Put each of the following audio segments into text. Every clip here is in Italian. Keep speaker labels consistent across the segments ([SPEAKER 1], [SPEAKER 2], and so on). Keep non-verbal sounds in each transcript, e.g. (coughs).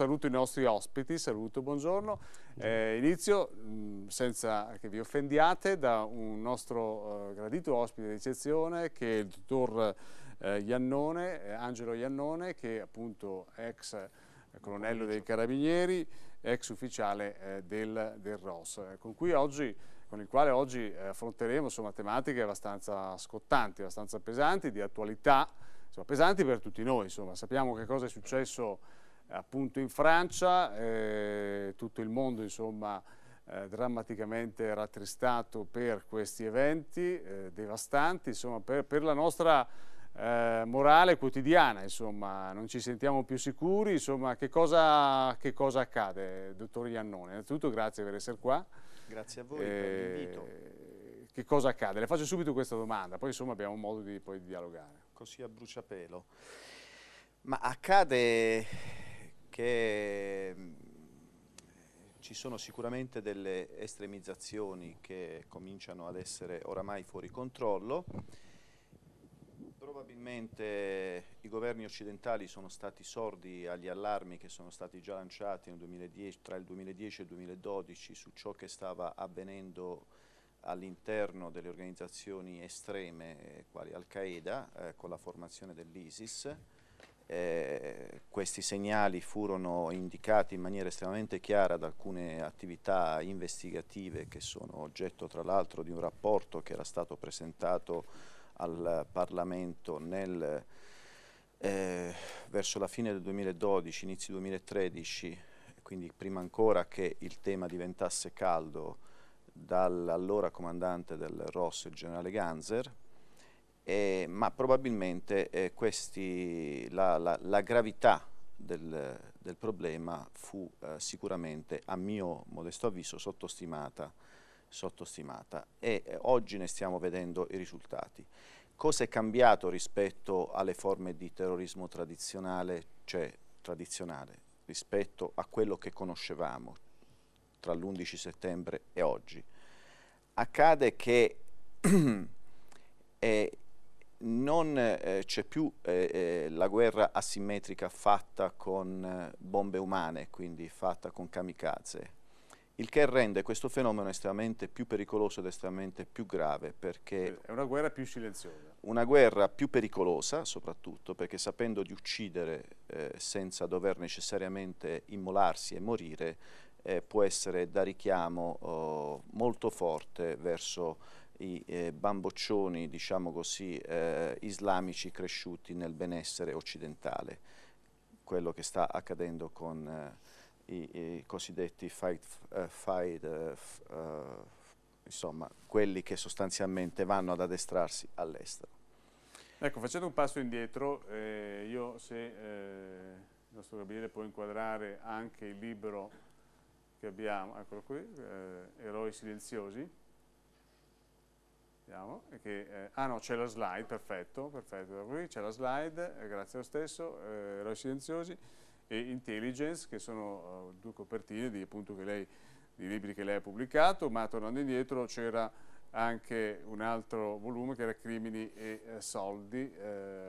[SPEAKER 1] saluto i nostri ospiti, saluto, buongiorno. Eh, inizio, mh, mm, senza che vi offendiate, da un nostro eh, gradito ospite di eccezione che è il dottor eh, Iannone, eh, Angelo Iannone, che è appunto ex eh, colonnello dei Carabinieri, ex ufficiale eh, del, del, ROS, con, oggi, con il quale oggi affronteremo insomma, tematiche abbastanza scottanti, abbastanza pesanti, di attualità, insomma, pesanti per tutti noi. Insomma. Sappiamo che cosa è successo appunto in Francia, eh, tutto il mondo insomma eh, drammaticamente rattristato per questi eventi eh, devastanti, insomma per, per la nostra eh, morale quotidiana, insomma non ci sentiamo più sicuri, insomma che cosa, che cosa accade, dottor Iannone? Innanzitutto grazie per essere qua. Grazie a voi per eh, l'invito. Che cosa accade? Le faccio subito questa domanda, poi insomma abbiamo modo di poi di dialogare. Così a bruciapelo. Ma accade
[SPEAKER 2] che mm, ci sono sicuramente delle estremizzazioni che cominciano ad essere oramai fuori controllo. Probabilmente i governi occidentali sono stati sordi agli allarmi che sono stati già lanciati 2010, tra il 2010 e il 2012 su ciò che stava avvenendo all'interno delle organizzazioni estreme eh, quali Al-Qaeda eh, con la formazione dell'ISIS eh, questi segnali furono indicati in maniera estremamente chiara da alcune attività investigative che sono oggetto tra l'altro di un rapporto che era stato presentato al Parlamento nel, eh, verso la fine del 2012, inizio 2013, quindi prima ancora che il tema diventasse caldo dall'allora comandante del ROS, il generale Ganzer, eh, ma probabilmente eh, questi, la, la, la, gravità del, del problema fu eh, sicuramente, a mio modesto avviso, sottostimata, sottostimata e eh, oggi ne stiamo vedendo i risultati. Cosa è cambiato rispetto alle forme di terrorismo tradizionale, cioè tradizionale, rispetto a quello che conoscevamo tra l'11 settembre e oggi? Accade che eh, (clears throat) non eh, c'è più eh, eh, la guerra asimmetrica fatta con eh, bombe umane, quindi fatta con kamikaze, il che rende questo fenomeno estremamente più pericoloso ed estremamente più grave perché...
[SPEAKER 1] È una guerra più silenziosa.
[SPEAKER 2] Una guerra più pericolosa soprattutto perché sapendo di uccidere eh, senza dover necessariamente immolarsi e morire eh, può essere da richiamo oh, molto forte verso i eh, bamboccioni diciamo così, eh, islamici cresciuti nel benessere occidentale, quello che sta accadendo con eh, i, i, cosiddetti fight, uh, fight uh, uh, insomma, quelli che sostanzialmente vanno ad addestrarsi all'estero.
[SPEAKER 1] Ecco, facendo un passo indietro, io se il nostro Gabriele può inquadrare anche il libro che abbiamo, eccolo qui, Eroi silenziosi, Vediamo, che, eh, ah no, c'è la slide, perfetto, perfetto, c'è la slide, eh, grazie lo stesso, eh, eroi silenziosi e intelligence, che sono eh, due copertine di, appunto, lei, di libri che lei ha pubblicato, ma tornando indietro c'era anche un altro volume che era Crimini e eh, Soldi, eh,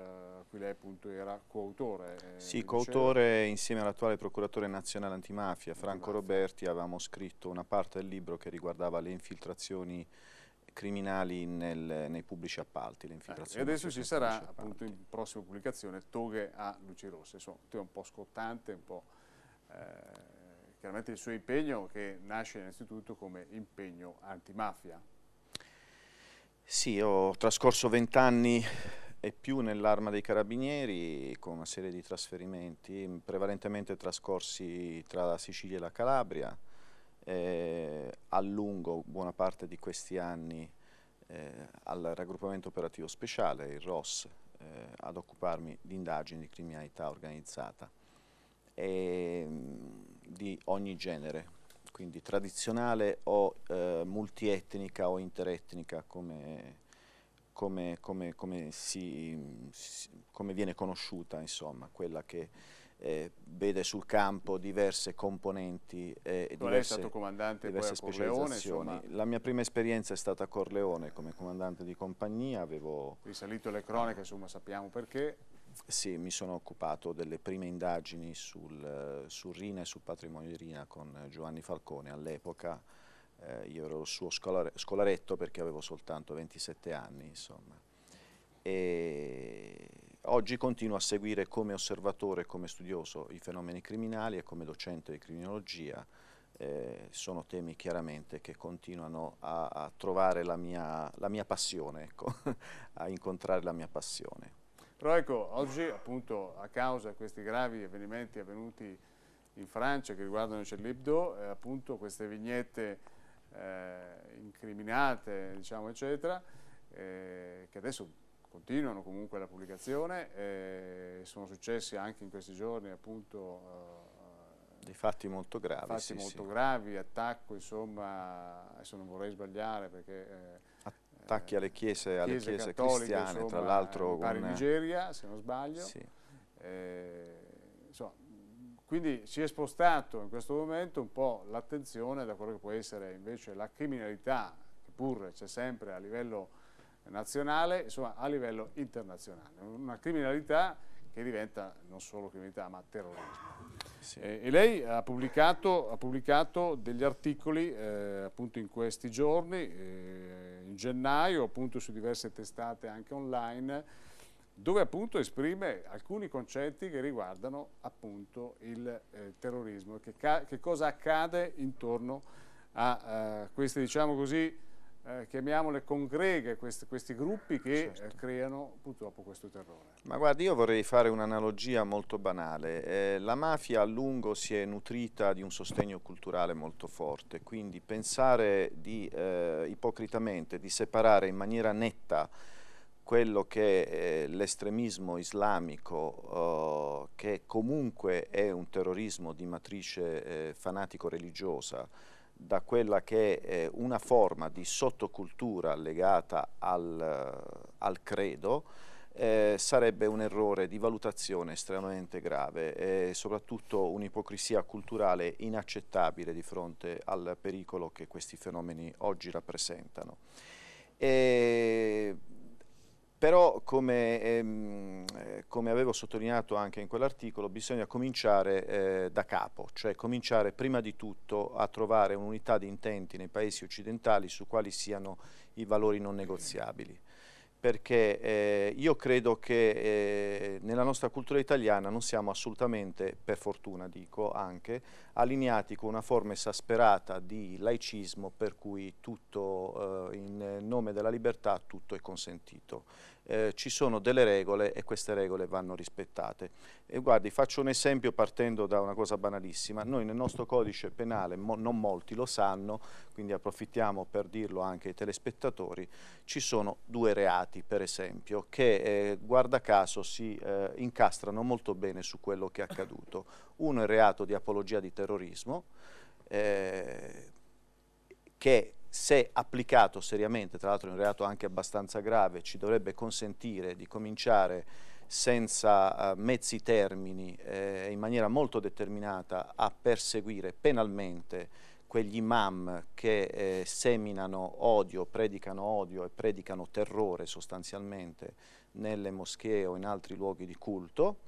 [SPEAKER 1] cui lei appunto era coautore. Eh, sì, coautore
[SPEAKER 2] insieme all'attuale procuratore nazionale antimafia, Franco Roberti, avevamo scritto una parte del libro che riguardava le infiltrazioni criminali nel, nei pubblici appalti, le ecco, infiltrazioni. Eh, e adesso ci sarà,
[SPEAKER 1] appunto, in prossima pubblicazione, toghe a luci rosse. Insomma, è un po' scottante, un po'... Eh, chiaramente il suo impegno che nasce innanzitutto come impegno antimafia.
[SPEAKER 2] Sì, ho trascorso vent'anni e più nell'arma dei carabinieri con una serie di trasferimenti, prevalentemente trascorsi tra la Sicilia e la Calabria, eh, a lungo buona parte di questi anni eh, al raggruppamento operativo speciale, il ROS, eh, ad occuparmi di indagini di criminalità organizzata e, ehm, di ogni genere, quindi tradizionale o eh, multietnica o interetnica come, come, come, come si, si, viene conosciuta, insomma, quella che eh, vede sul campo diverse componenti e eh, diverse, è stato comandante diverse Corleone, La mia prima esperienza è stata a Corleone come comandante di compagnia. Avevo...
[SPEAKER 1] Risalito le cronache, insomma sappiamo perché.
[SPEAKER 2] Sì, mi sono occupato delle prime indagini sul, su Rina e sul patrimonio di Rina con Giovanni Falcone all'epoca. Eh, io ero il suo scolare, scolaretto perché avevo soltanto 27 anni, insomma. E Oggi continuo a seguire come osservatore e come studioso i fenomeni criminali e come docente di criminologia. Eh, sono temi chiaramente che continuano a, a trovare la mia, la mia passione, ecco, (laughs) a incontrare la mia passione.
[SPEAKER 1] Però ecco, oggi appunto a causa di questi gravi avvenimenti avvenuti in Francia che riguardano il Celibdo, eh, appunto queste vignette eh, incriminate, diciamo, eccetera, eh, che adesso continuano comunque la pubblicazione, eh, sono successi anche in questi giorni appunto
[SPEAKER 2] eh, dei fatti molto gravi, fatti sì, molto sì.
[SPEAKER 1] gravi, attacco insomma, adesso non vorrei sbagliare perché eh,
[SPEAKER 2] attacchi alle chiese, alle chiese, chiese cristiane, insomma, tra l'altro con in
[SPEAKER 1] Nigeria, se non sbaglio. Sì. Insomma, eh, quindi si è spostato in questo momento un po' l'attenzione da quello che può essere invece la criminalità, che pur c'è sempre a livello nazionale, insomma a livello internazionale. Una criminalità che diventa non solo criminalità ma terrorismo. Sì. Eh, e lei ha pubblicato, ha pubblicato degli articoli eh, appunto in questi giorni, eh, in gennaio, appunto su diverse testate anche online, dove appunto esprime alcuni concetti che riguardano appunto il eh, terrorismo, che, che, cosa accade intorno a eh, queste diciamo così eh, chiamiamole congreghe questi, questi gruppi che eh, certo. creano purtroppo questo terrore.
[SPEAKER 2] Ma guardi, io vorrei fare un'analogia molto banale. Eh, la mafia a lungo si è nutrita di un sostegno culturale molto forte, quindi pensare di, eh, ipocritamente di separare in maniera netta quello che è l'estremismo islamico, oh, che comunque è un terrorismo di matrice fanatico-religiosa, da quella che è eh, una forma di sottocultura legata al, eh, al credo eh, sarebbe un errore di valutazione estremamente grave e soprattutto un'ipocrisia culturale inaccettabile di fronte al pericolo che questi fenomeni oggi rappresentano. E però, come, ehm, eh, come avevo sottolineato anche in quell'articolo, bisogna cominciare eh, da capo, cioè cominciare prima di tutto a trovare un'unità di intenti nei paesi occidentali su quali siano i valori non negoziabili perché eh, io credo che eh, nella nostra cultura italiana non siamo assolutamente, per fortuna dico anche, allineati con una forma esasperata di laicismo per cui tutto eh, in nome della libertà tutto è consentito eh, ci sono delle regole e queste regole vanno rispettate. E guardi, faccio un esempio partendo da una cosa banalissima. Noi nel nostro codice penale, mo non molti lo sanno, quindi approfittiamo per dirlo anche ai telespettatori, ci sono due reati, per esempio, che eh, guarda caso si eh, incastrano molto bene su quello che è accaduto. Uno è il reato di apologia di terrorismo, eh, che se applicato seriamente, tra l'altro è un reato anche abbastanza grave, ci dovrebbe consentire di cominciare senza eh, mezzi termini eh, e eh, in maniera molto determinata a perseguire penalmente quegli imam che eh, seminano odio, predicano odio e predicano terrore sostanzialmente nelle moschee o in altri luoghi di culto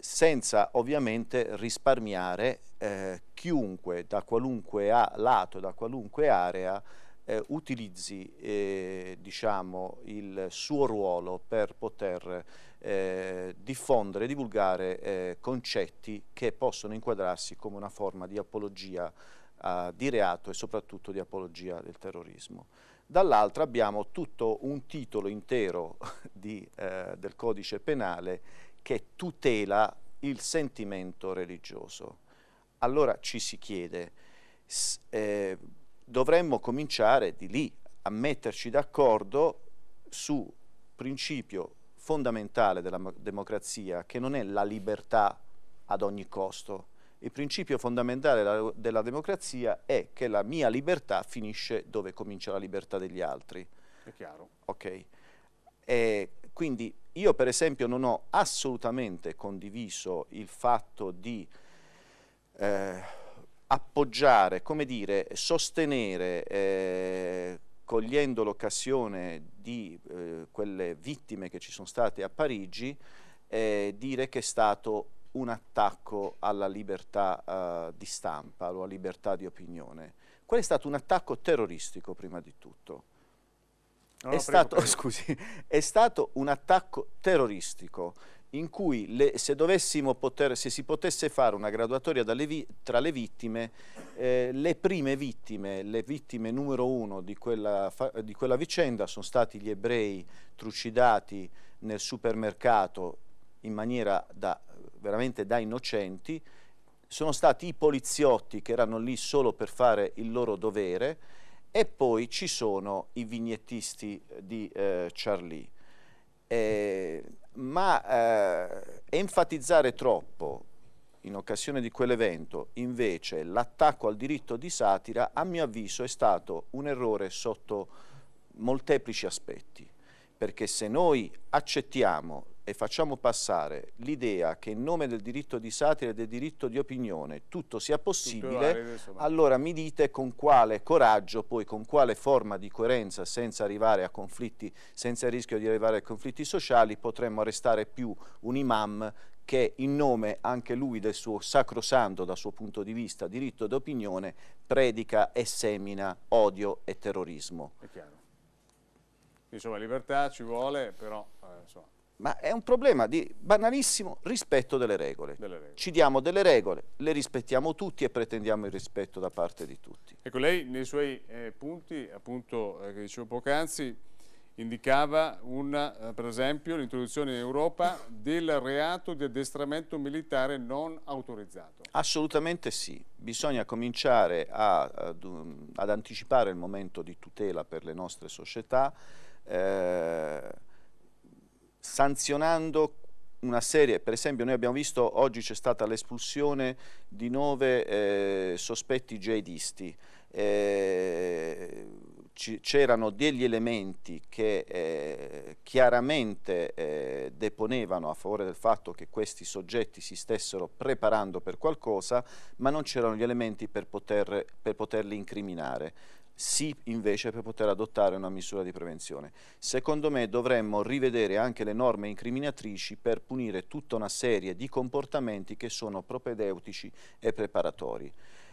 [SPEAKER 2] senza ovviamente risparmiare eh, chiunque da qualunque lato, da qualunque area eh, utilizzi eh, diciamo, il suo ruolo per poter eh, diffondere e divulgare eh, concetti che possono inquadrarsi come una forma di apologia eh, di reato e soprattutto di apologia del terrorismo dall'altra abbiamo tutto un titolo intero (laughs) di, eh, del codice penale che tutela il sentimento religioso. Allora ci si chiede, eh, dovremmo cominciare di lì a metterci d'accordo su principio fondamentale della democrazia che non è la libertà ad ogni costo. Il principio fondamentale della democrazia è che la mia libertà finisce dove comincia la libertà degli altri. È chiaro. Ok. E quindi io per esempio non ho assolutamente condiviso il fatto di eh, appoggiare, come dire, sostenere, eh, cogliendo l'occasione di eh, quelle vittime che ci sono state a Parigi, eh, dire che è stato un attacco alla libertà eh, di stampa o alla libertà di opinione. Quello è stato un attacco terroristico prima di tutto No, è, prego, stato, prego. (laughs) Scusi, è stato un attacco terroristico in cui le, se, poter, se, si potesse fare una graduatoria vi, tra le vittime, eh, le prime vittime, le vittime numero uno di quella, di quella, vicenda sono stati gli ebrei trucidati nel supermercato in maniera da, veramente da innocenti, sono stati i poliziotti che erano lì solo per fare il loro dovere, e poi ci sono i vignettisti eh, di eh, Charlie. Eh, ma eh, enfatizzare troppo in occasione di quell'evento invece l'attacco al diritto di satira a mio avviso è stato un errore sotto molteplici aspetti perché se noi accettiamo e facciamo passare l'idea che in nome del diritto di satira e del diritto di opinione tutto sia possibile, allora mi dite con quale coraggio, poi con quale forma di coerenza, senza arrivare a conflitti, senza il rischio di arrivare a conflitti sociali, potremmo arrestare più un imam che in nome anche lui del suo sacrosanto, dal suo punto di vista, diritto d'opinione, predica e semina odio e terrorismo.
[SPEAKER 1] È chiaro. Insomma, libertà ci vuole, però... Eh, insomma.
[SPEAKER 2] Ma è un problema di banalissimo rispetto delle regole. delle regole. Ci diamo delle regole, le rispettiamo tutti e pretendiamo il rispetto da parte di tutti.
[SPEAKER 1] Ecco, lei nei suoi eh, punti, appunto, eh, che dicevo poc'anzi, indicava una, eh, per esempio l'introduzione in Europa del reato di addestramento militare non autorizzato.
[SPEAKER 2] Assolutamente sì, bisogna cominciare a, ad, ad anticipare il momento di tutela per le nostre società eh, sanzionando una serie, per esempio noi abbiamo visto oggi c'è stata l'espulsione di nove eh, sospetti jihadisti, eh, c'erano degli elementi che eh, chiaramente eh, deponevano a favore del fatto che questi soggetti si stessero preparando per qualcosa, ma non c'erano gli elementi per, poter, per poterli incriminare sì invece per poter adottare una misura di prevenzione. Secondo me dovremmo rivedere anche le norme incriminatrici per punire tutta una serie di comportamenti che sono propedeutici e preparatori.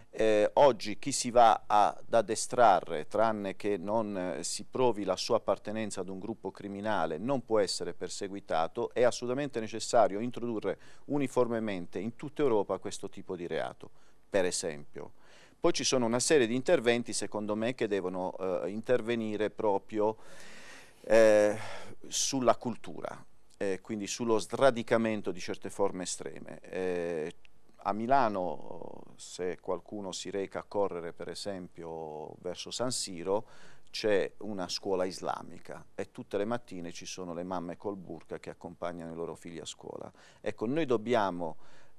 [SPEAKER 2] Eh, oggi chi si va ad addestrarre, tranne che non eh, si provi la sua appartenenza ad un gruppo criminale, non può essere perseguitato, è assolutamente necessario introdurre uniformemente in tutta Europa questo tipo di reato, per esempio. Poi ci sono una serie di interventi, secondo me, che devono eh, intervenire proprio eh, sulla cultura, eh, quindi sullo sradicamento di certe forme estreme. Eh, a Milano, se qualcuno si reca a correre, per esempio, verso San Siro, c'è una scuola islamica e tutte le mattine ci sono le mamme col burka che accompagnano i loro figli a scuola. Ecco, noi dobbiamo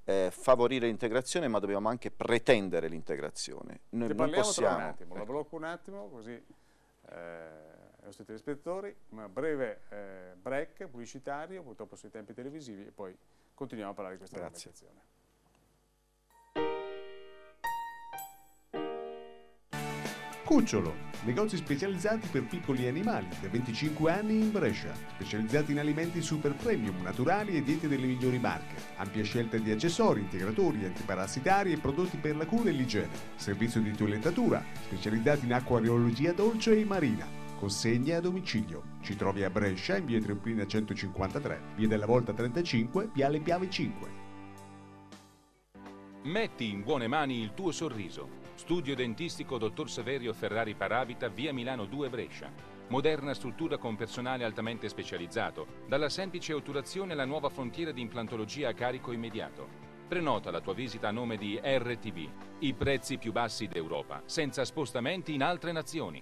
[SPEAKER 2] eh, favorire l'integrazione, ma dobbiamo anche pretendere l'integrazione. Noi, noi possiamo... un attimo, ecco. la
[SPEAKER 1] blocco un attimo, così eh, ai nostri telespettatori, un breve eh, break pubblicitario, purtroppo sui tempi televisivi, e poi continuiamo a parlare di questa Grazie. Cucciolo, negozi specializzati per piccoli animali da 25 anni in Brescia, specializzati in alimenti super premium, naturali e diete delle migliori marche, ampia scelta di accessori, integratori, antiparassitari e prodotti per la cura e l'igiene, servizio di toilettatura, specializzati in acquariologia dolce e marina. Consegne a domicilio. Ci trovi a Brescia in via Tremplina 153, via della Volta 35, via Le Piave 5. Metti in buone mani il tuo sorriso. Studio dentistico Dottor Saverio Ferrari Paravita, via Milano 2 Brescia. Moderna struttura con personale altamente specializzato, dalla semplice otturazione
[SPEAKER 2] alla nuova frontiera di implantologia a carico immediato. Prenota la tua visita a nome di RTV, i prezzi più bassi d'Europa, senza spostamenti in altre nazioni.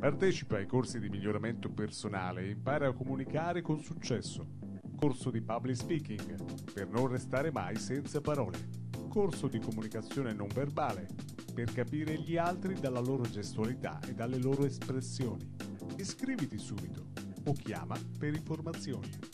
[SPEAKER 1] Partecipa ai corsi di miglioramento personale e impara a comunicare con successo. Corso di public speaking per non restare mai senza parole. Corso di comunicazione non verbale per capire gli altri dalla loro gestualità e dalle loro espressioni. Iscriviti subito o chiama per informazioni.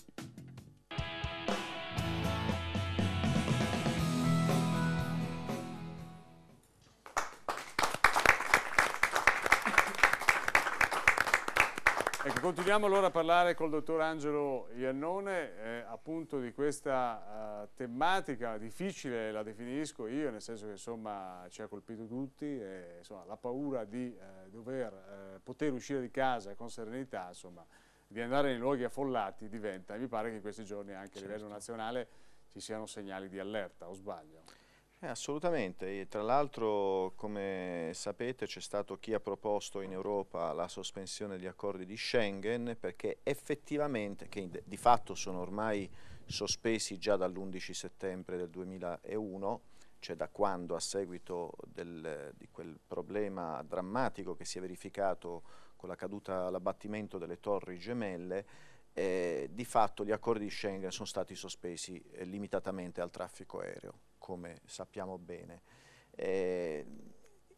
[SPEAKER 1] Proviamo allora a parlare col dottor Angelo Iannone eh, appunto di questa eh, tematica difficile, la definisco io, nel senso che insomma ci ha colpito tutti, e, insomma, la paura di eh, dover eh, poter uscire di casa con serenità, insomma, di andare in luoghi affollati diventa, e mi pare che in questi giorni anche certo. a livello certo. nazionale ci siano segnali di allerta, o sbaglio?
[SPEAKER 2] Eh, assolutamente, e tra l'altro come sapete c'è stato chi ha proposto in Europa la sospensione degli accordi di Schengen perché effettivamente, che di fatto sono ormai sospesi già dall'11 settembre del 2001, cioè da quando a seguito del, di quel problema drammatico che si è verificato con la caduta, l'abbattimento delle torri gemelle, eh, di fatto gli accordi di Schengen sono stati sospesi eh, limitatamente al traffico aereo come sappiamo bene. Eh,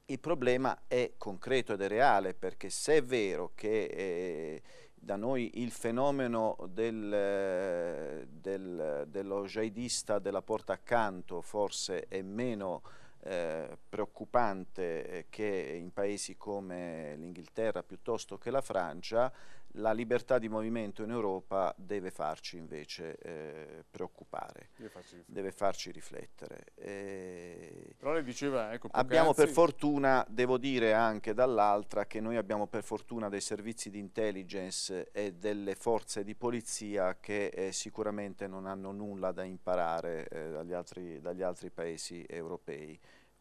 [SPEAKER 2] il problema è concreto ed è reale, perché se è vero che eh, da noi il fenomeno del, eh, del, dello jihadista della porta accanto forse è meno eh, preoccupante eh, che in paesi come l'Inghilterra piuttosto che la Francia, la libertà di movimento in Europa deve farci invece eh, preoccupare, deve farci riflettere. Deve farci riflettere. E...
[SPEAKER 1] Eh, Però lei diceva, ecco, abbiamo per
[SPEAKER 2] fortuna, devo dire anche dall'altra, che noi abbiamo per fortuna dei servizi di intelligence e delle forze di polizia che eh, sicuramente non hanno nulla da imparare eh, dagli, altri, dagli altri paesi europei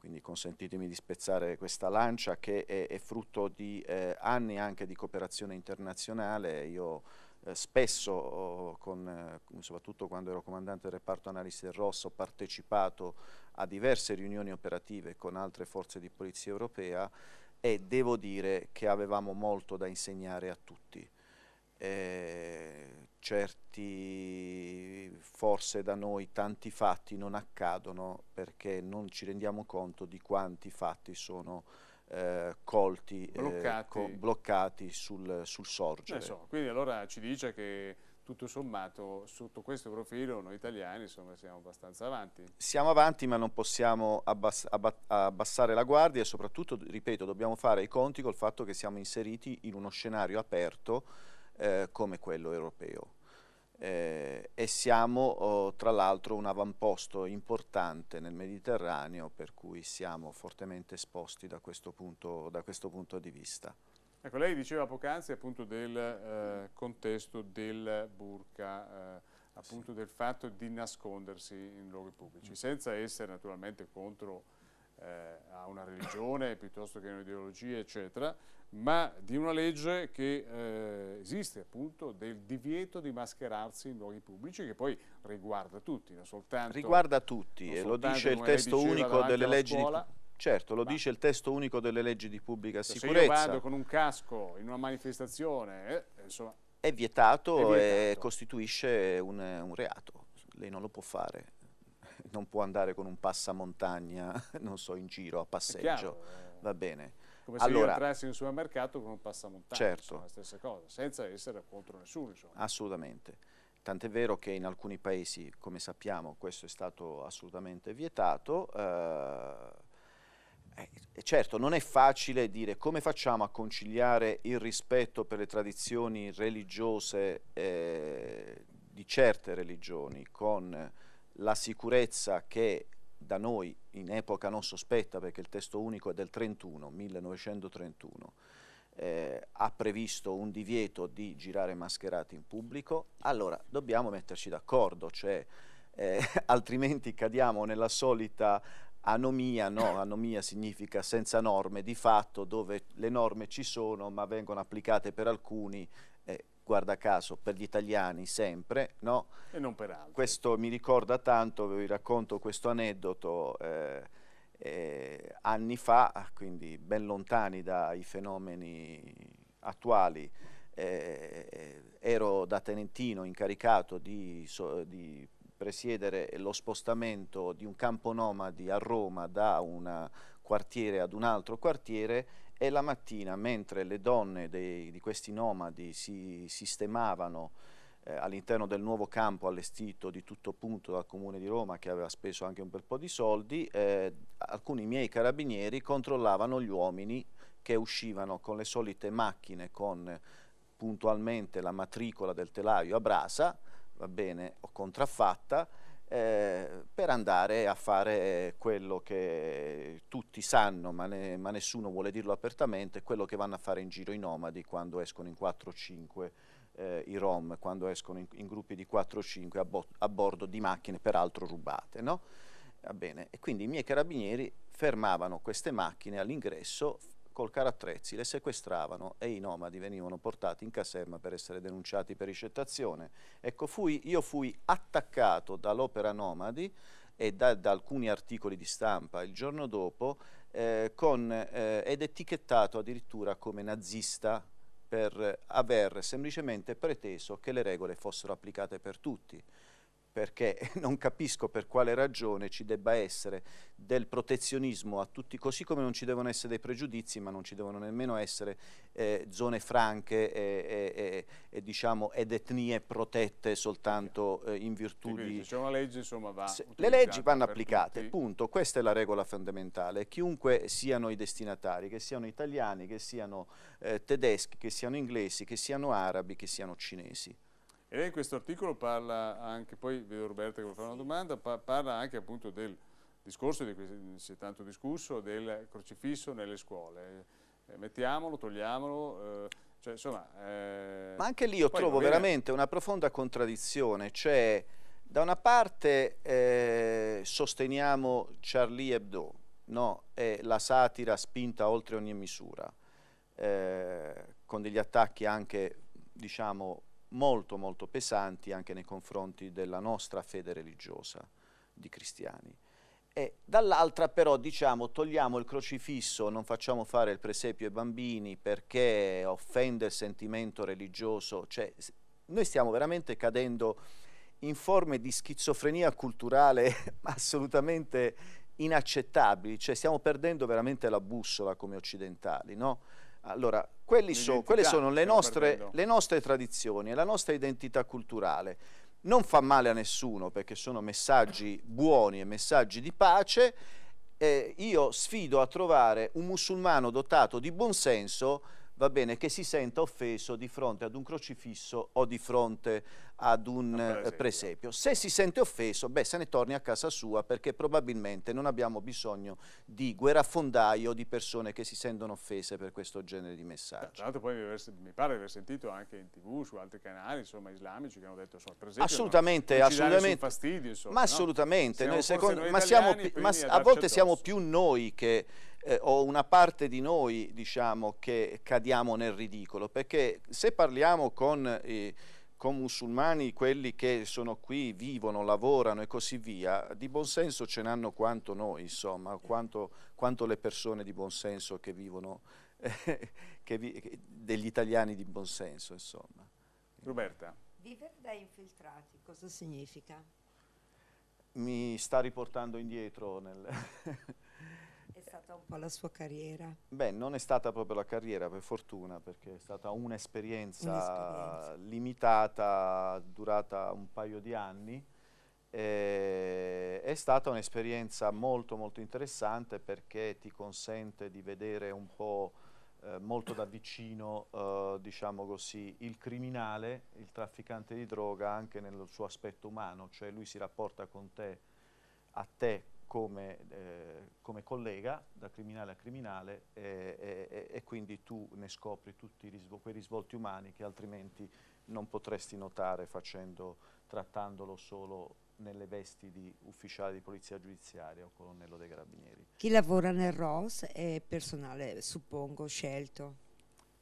[SPEAKER 2] quindi consentitemi di spezzare questa lancia che è, è frutto di eh, anni anche di cooperazione internazionale. Io eh, spesso, oh, con, eh, soprattutto quando ero comandante del reparto analisti del Rosso, ho partecipato a diverse riunioni operative con altre forze di polizia europea e devo dire che avevamo molto da insegnare a tutti eh, certi, forse da noi tanti fatti non accadono perché non ci rendiamo conto di quanti fatti sono eh, colti, eh, bloccati, eh, co bloccati sul, sul, sorgere. So,
[SPEAKER 1] quindi allora ci dice che tutto sommato sotto questo profilo noi italiani insomma, siamo abbastanza avanti.
[SPEAKER 2] Siamo avanti ma non possiamo abbass abbassare la guardia e soprattutto, ripeto, dobbiamo fare i conti col fatto che siamo inseriti in uno scenario aperto eh, come quello europeo. Eh, e siamo oh, tra l'altro un avamposto importante nel Mediterraneo per cui siamo fortemente esposti da questo punto, da questo punto di vista.
[SPEAKER 1] Ecco, lei diceva poc'anzi appunto del eh, contesto del burka, eh, appunto sì. del fatto di nascondersi in luoghi pubblici, mm. senza essere naturalmente contro eh, a una religione piuttosto che un'ideologia, eccetera, ma di una legge che eh, esiste appunto del divieto di mascherarsi in luoghi pubblici che poi riguarda tutti, non soltanto... Riguarda tutti e lo dice il testo unico delle leggi... di...
[SPEAKER 2] Certo, lo ma... dice il testo unico delle leggi di pubblica sicurezza. Se io vado
[SPEAKER 1] con un casco in una manifestazione, eh, insomma...
[SPEAKER 2] Eh, è vietato, è vietato, e costituisce un, un reato. Lei non lo può fare non può andare con un passamontagna, (laughs) non so, in giro, a passeggio, eh. va bene. Come se allora, io entrassi
[SPEAKER 1] in un supermercato con un passamontagna, certo. Insomma, la stessa cosa, senza essere contro nessuno. Insomma.
[SPEAKER 2] Assolutamente. Tant'è vero che in alcuni paesi, come sappiamo, questo è stato assolutamente vietato. Eh, eh certo, non è facile dire come facciamo a conciliare il rispetto per le tradizioni religiose eh, di certe religioni con la sicurezza che da noi in epoca non sospetta perché il testo unico è del 31, 1931, eh, ha previsto un divieto di girare mascherati in pubblico, allora dobbiamo metterci d'accordo, cioè, eh, (laughs) altrimenti cadiamo nella solita anomia, no? anomia significa senza norme, di fatto dove le norme ci sono ma vengono applicate per alcuni guarda caso, per gli italiani sempre, no?
[SPEAKER 1] E non per altri.
[SPEAKER 2] Questo mi ricorda tanto, vi racconto questo aneddoto, eh, eh, anni fa, quindi ben lontani dai fenomeni attuali, eh, ero da tenentino incaricato di, so, di presiedere lo spostamento di un campo nomadi a Roma da un quartiere ad un altro quartiere e la mattina mentre le donne dei, di questi nomadi si sistemavano eh, all'interno del nuovo campo allestito di tutto punto dal Comune di Roma che aveva speso anche un bel po' di soldi, eh, alcuni miei carabinieri controllavano gli uomini che uscivano con le solite macchine con eh, puntualmente la matricola del telaio a brasa, va bene, o contraffatta, eh, per andare a fare quello che tutti sanno, ma, ne, ma, nessuno vuole dirlo apertamente, quello che vanno a fare in giro i nomadi quando escono in 4 o 5 eh, i rom, quando escono in, in gruppi di 4 o 5 a, bo a, bordo di macchine peraltro rubate. No? E quindi i miei carabinieri fermavano queste macchine all'ingresso col carattrezzi le sequestravano e i nomadi venivano portati in caserma per essere denunciati per ricettazione. Ecco, fui, io fui attaccato dall'opera nomadi e da, da, alcuni articoli di stampa il giorno dopo eh, con, eh, ed etichettato addirittura come nazista per aver semplicemente preteso che le regole fossero applicate per tutti perché (laughs) non capisco per quale ragione ci debba essere del protezionismo a tutti, così come non ci devono essere dei pregiudizi, ma non ci devono nemmeno essere eh, zone franche e, e, e, diciamo, ed etnie protette soltanto eh, in virtù Quindi, di...
[SPEAKER 1] Diciamo, legge, insomma, se, le leggi vanno applicate,
[SPEAKER 2] tutti. punto. Questa è la regola fondamentale. Chiunque siano i destinatari, che siano italiani, che siano eh, tedeschi, che siano inglesi, che siano arabi, che siano cinesi.
[SPEAKER 1] E lei in questo articolo parla anche, poi vedo Roberta che vuole fare una domanda, pa parla anche appunto del discorso di cui si è tanto discusso, del crocifisso nelle scuole. Eh, mettiamolo, togliamolo, eh, cioè, insomma... Eh, Ma anche lì io trovo veramente
[SPEAKER 2] una profonda contraddizione, cioè da una parte eh, sosteniamo Charlie Hebdo, no? è la satira spinta oltre ogni misura, eh, con degli attacchi anche diciamo molto molto pesanti anche nei confronti della nostra fede religiosa di cristiani. E dall'altra però diciamo togliamo il crocifisso, non facciamo fare il presepio ai bambini perché offende il sentimento religioso, cioè noi stiamo veramente cadendo in forme di schizofrenia culturale (laughs) assolutamente inaccettabili, cioè stiamo perdendo veramente la bussola come occidentali, no? Allora, so, quelle sono le nostre, le nostre tradizioni, la nostra identità culturale. Non fa male a nessuno perché sono messaggi buoni e messaggi di pace. Eh, io sfido a trovare un musulmano dotato di buonsenso va bene, che si senta offeso di fronte ad un crocifisso o di fronte ad un presepio. Eh, presepio. Se si sente offeso, beh, se ne torni a casa sua perché probabilmente non abbiamo bisogno di guerrafondaio di persone che si sentono offese per questo genere di messaggi.
[SPEAKER 1] Tra l'altro poi mi pare di aver sentito anche in tv, su altri canali, insomma, islamici che hanno detto, insomma, per esempio, assolutamente, non, assolutamente. fastidio, insomma, ma no? assolutamente, siamo secondo, ma, siamo, ma a volte siamo
[SPEAKER 2] più noi che, eh, o una parte di noi, diciamo, che cadiamo cadiamo nel ridicolo, perché se parliamo con, eh, con musulmani, quelli che sono qui, vivono, lavorano e così via, di buon senso ce n'hanno quanto noi, insomma, quanto, quanto le persone di buon senso che vivono, eh, (laughs) che vi, che, degli italiani di buon senso, insomma. Roberta. Vivere da infiltrati, cosa significa? Mi sta riportando indietro nel... (laughs) stata un po' la sua carriera? Beh, non è stata proprio la carriera, per fortuna, perché è stata un'esperienza un limitata, durata un paio di anni. E è stata un'esperienza molto molto interessante perché ti consente di vedere un po' eh, molto da vicino, eh, diciamo così, il criminale, il trafficante di droga anche nel suo aspetto umano, cioè lui si rapporta con te, a te come, eh, come, collega da criminale a criminale eh, eh, e, quindi tu ne scopri tutti risvol quei risvolti umani che altrimenti non potresti notare facendo, trattandolo solo nelle vesti di ufficiale di polizia giudiziaria o colonnello dei carabinieri. Chi lavora nel ROS è personale, suppongo, scelto?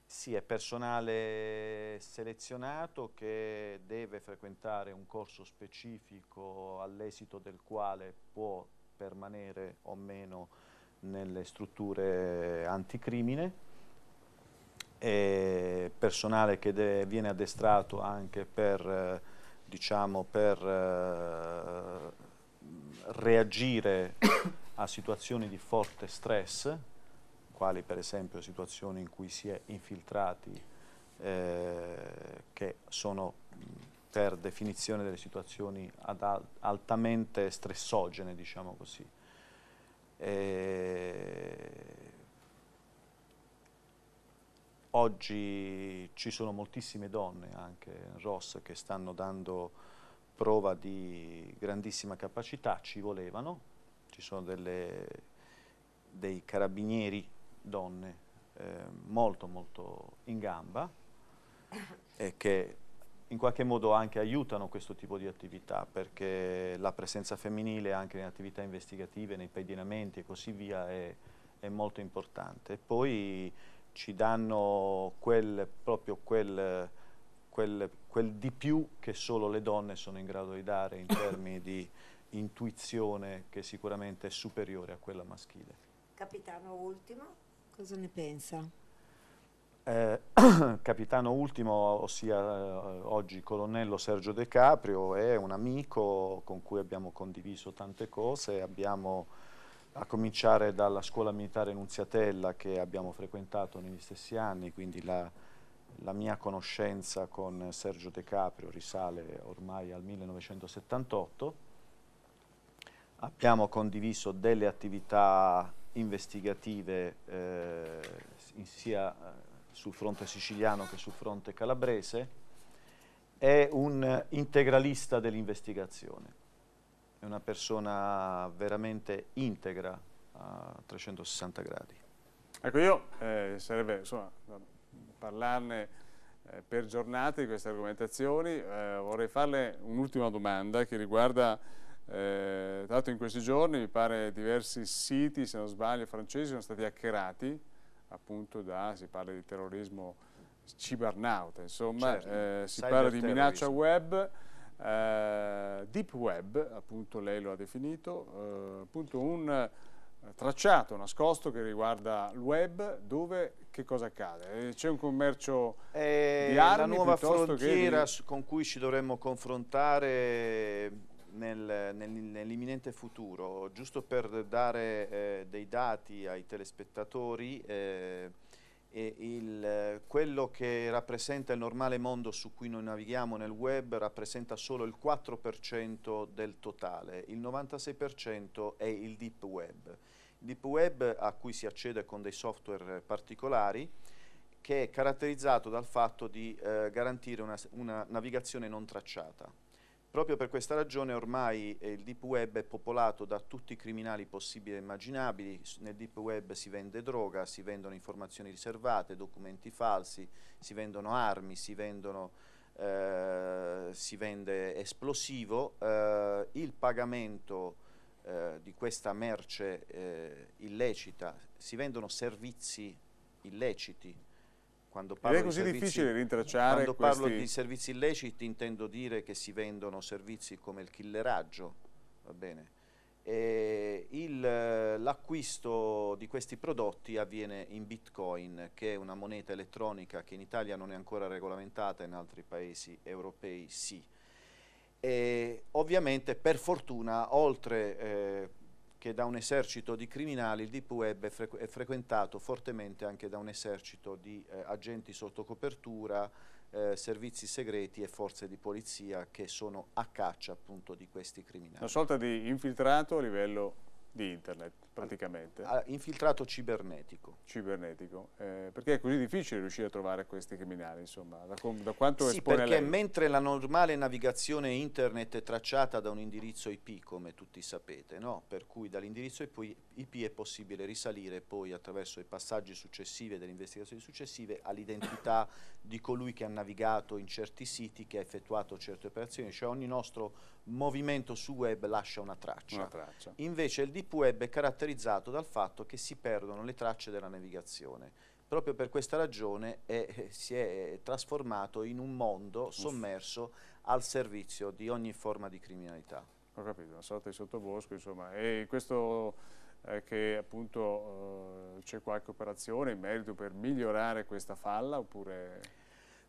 [SPEAKER 2] Sì, è personale selezionato che deve frequentare un corso specifico all'esito del quale può permanere o meno nelle strutture anticrimine, personale che de, viene addestrato anche per, eh, diciamo, per eh, reagire a situazioni di forte stress, quali per esempio situazioni in cui si è infiltrati eh, che sono per definizione delle situazioni al altamente stressogene, diciamo così. E... Oggi ci sono moltissime donne, anche in Ross, che stanno dando prova di grandissima capacità, ci volevano, ci sono delle, dei carabinieri donne eh, molto molto in gamba e che in qualche modo anche aiutano questo tipo di attività perché la presenza femminile anche in attività investigative, nei pedinamenti e così via è, è molto importante. Poi ci danno quel, proprio quel, quel, quel, di più che solo le donne sono in grado di dare in (coughs) termini di intuizione che sicuramente è superiore a quella maschile. Capitano, ultimo. Cosa ne pensa? eh, (coughs) capitano ultimo, ossia eh, oggi colonnello Sergio De Caprio, è un amico con cui abbiamo condiviso tante cose, abbiamo, a cominciare dalla scuola militare Nunziatella che abbiamo frequentato negli stessi anni, quindi la, la mia conoscenza con Sergio De Caprio risale ormai al 1978, abbiamo condiviso delle attività investigative eh, in sia sul fronte siciliano che sul fronte calabrese, è un integralista dell'investigazione, è una persona veramente integra a 360 gradi.
[SPEAKER 1] Ecco, io eh, sarebbe insomma, parlarne eh, per giornate di queste argomentazioni, eh, vorrei farle un'ultima domanda che riguarda eh, tra l'altro in questi giorni mi pare diversi siti, se non sbaglio, francesi sono stati hackerati appunto da, si parla di terrorismo cibernauta, insomma, certo. eh, si Cyber parla di minaccia web, eh, deep web, appunto lei lo ha definito, eh, appunto un eh, tracciato nascosto che riguarda il web, dove che cosa accade? Eh, c'è un commercio
[SPEAKER 2] eh, di armi? La nuova frontiera di...
[SPEAKER 1] con cui ci dovremmo confrontare
[SPEAKER 2] nel, nel, nell'imminente futuro, giusto per dare eh, dei dati ai telespettatori, eh, il, quello che rappresenta il normale mondo su cui noi navighiamo nel web rappresenta solo il 4% del totale, il 96% è il deep web. Il deep web a cui si accede con dei software particolari che è caratterizzato dal fatto di eh, garantire una, una navigazione non tracciata Proprio per questa ragione ormai eh, il deep web è popolato da tutti i criminali possibili e immaginabili, nel deep web si vende droga, si vendono informazioni riservate, documenti falsi, si vendono armi, si, vendono, eh, si vende esplosivo, eh, il pagamento eh, di questa merce eh, illecita, si vendono servizi illeciti quando parlo Ed è così di servizi, difficile rintracciare Quando questi... parlo di servizi illeciti intendo dire che si vendono servizi come il killeraggio, va bene? l'acquisto di questi prodotti avviene in bitcoin che è una moneta elettronica che in Italia non è ancora regolamentata in altri paesi europei sì e ovviamente per fortuna oltre eh, che da un esercito di criminali il Deep Web è, frequ è frequentato fortemente anche da un esercito di eh, agenti sotto copertura, eh, servizi segreti e forze di polizia che sono a caccia appunto di questi criminali. Una
[SPEAKER 1] sorta di infiltrato a livello di internet praticamente. infiltrato cibernetico. Cibernetico, eh, perché è così difficile riuscire a trovare questi criminali, insomma, da, da quanto sì, espone perché lei?
[SPEAKER 2] mentre la normale navigazione internet è tracciata da un indirizzo IP, come tutti sapete, no? per cui dall'indirizzo IP è possibile risalire poi attraverso i passaggi successivi delle investigazioni successive all'identità di colui che ha navigato in certi siti, che ha effettuato certe operazioni, cioè ogni nostro movimento su web lascia una traccia. Una traccia. Invece il deep web è caratterizzato caratterizzato dal fatto che si perdono le tracce della navigazione. Proprio per questa ragione è, eh, si è eh, trasformato in un mondo sommerso al servizio di ogni forma di
[SPEAKER 1] criminalità. Ho capito, una sorta di sottobosco, insomma. E questo è eh, che appunto eh, c'è qualche operazione in merito per migliorare questa falla oppure...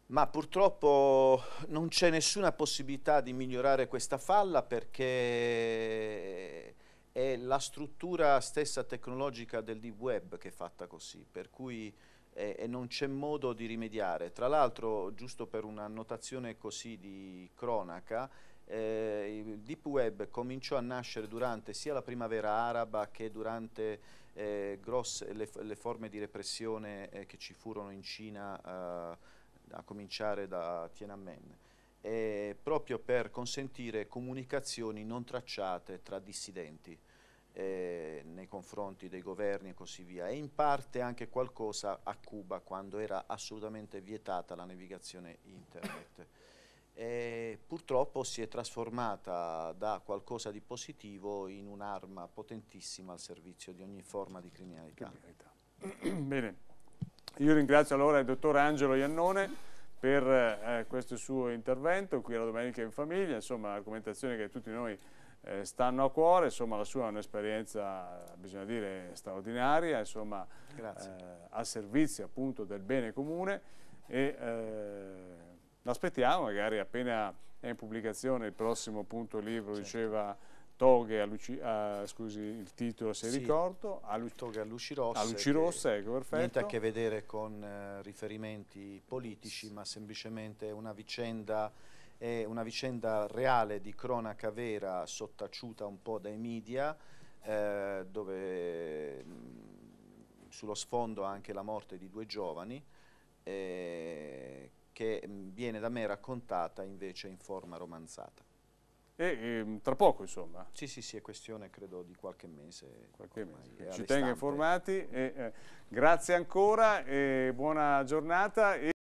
[SPEAKER 2] Ma purtroppo non c'è nessuna possibilità di migliorare questa falla perché è la struttura stessa tecnologica del deep web che è fatta così, per cui eh, non c'è modo di rimediare. Tra l'altro, giusto per una notazione così di cronaca, eh, il deep web cominciò a nascere durante sia la primavera araba che durante eh, grosse, le, le, forme di repressione eh, che ci furono in Cina, eh, a cominciare da Tiananmen eh, proprio per consentire comunicazioni non tracciate tra dissidenti eh, nei confronti dei governi e così via, e in parte anche qualcosa a Cuba quando era assolutamente vietata la navigazione internet. E purtroppo si è trasformata da qualcosa di positivo in un'arma potentissima al servizio di ogni forma
[SPEAKER 1] di criminalità. (clears throat) Bene, io ringrazio allora il dottor Angelo Iannone per eh, questo suo intervento qui alla Domenica in Famiglia, insomma argomentazione che tutti noi eh, stanno a cuore, insomma la sua è un'esperienza, bisogna dire, straordinaria, insomma eh, a servizio appunto del bene comune e eh, l'aspettiamo magari appena è in pubblicazione il prossimo appunto libro, certo. diceva Toghe, a uh, scusi il titolo se sì. ricordo, a, Lu
[SPEAKER 2] Toghe a luci rosse, a luci rosse
[SPEAKER 1] ecco, perfetto. niente a che vedere con eh, riferimenti
[SPEAKER 2] politici ma semplicemente una vicenda è una vicenda reale di cronaca vera sottaciuta un po' dai media eh, dove mm, sullo sfondo anche la morte di due giovani eh, che mm, viene da me raccontata invece in forma romanzata. E, e,
[SPEAKER 1] ehm, tra poco insomma sì sì sì è questione credo di qualche mese, qualche mese. ci tengo informati e, eh, grazie ancora e buona giornata